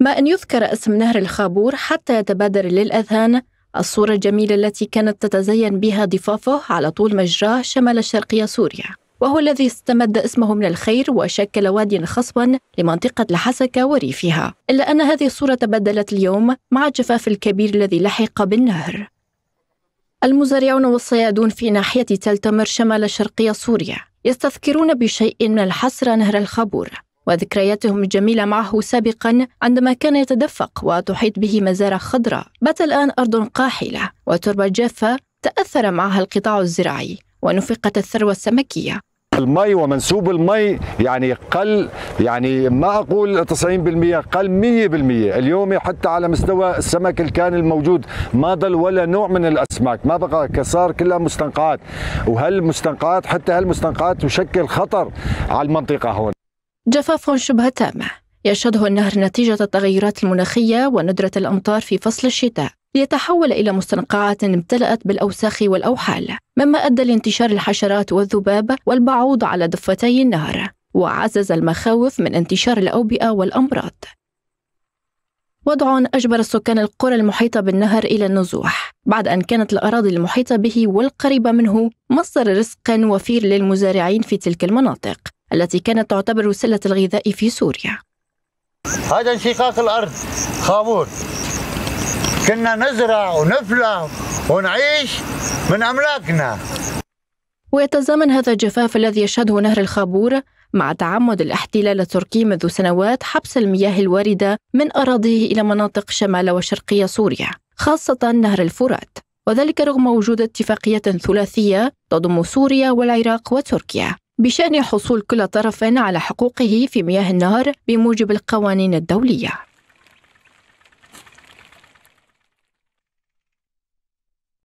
ما أن يذكر اسم نهر الخابور حتى يتبادر للأذهان الصورة الجميلة التي كانت تتزين بها ضفافه على طول مجراه شمال شرقي سوريا وهو الذي استمد اسمه من الخير وشكل واديا خصبا لمنطقة الحسكة وريفها إلا أن هذه الصورة تبدلت اليوم مع الجفاف الكبير الذي لحق بالنهر المزارعون والصيادون في ناحية تل تمر شمال شرقي سوريا يستذكرون بشيء من الحسرة نهر الخابور وذكرياتهم الجميلة معه سابقا عندما كان يتدفق وتحيط به مزارع خضراء بات الآن أرض قاحلة وتربة جافة تأثر معها القطاع الزراعي ونفقت الثروة السمكية المي ومنسوب المي يعني قل يعني ما اقول 90% قل 100% اليوم حتى على مستوى السمك اللي كان الموجود ما ضل ولا نوع من الاسماك ما بقى كسار كلها مستنقعات وهالمستنقعات حتى هالمستنقعات تشكل خطر على المنطقه هون جفاف شبه تامه يشهده النهر نتيجة التغيرات المناخية وندرة الأمطار في فصل الشتاء ليتحول إلى مستنقعات امتلأت بالأوساخ والأوحال مما أدى لانتشار الحشرات والذباب والبعوض على ضفتي النهر وعزز المخاوف من انتشار الأوبئة والأمراض وضع أجبر سكان القرى المحيطة بالنهر إلى النزوح بعد أن كانت الأراضي المحيطة به والقريبة منه مصدر رزق وفير للمزارعين في تلك المناطق التي كانت تعتبر سلة الغذاء في سوريا هذا انشقاق الأرض خابور كنا نزرع ونفلع ونعيش من أملاكنا ويتزامن هذا الجفاف الذي يشهده نهر الخابور مع تعمد الاحتلال التركي منذ سنوات حبس المياه الوارده من اراضيه الى مناطق شمال وشرقي سوريا خاصه نهر الفرات وذلك رغم وجود اتفاقيه ثلاثيه تضم سوريا والعراق وتركيا بشأن حصول كل طرف على حقوقه في مياه النهر بموجب القوانين الدولية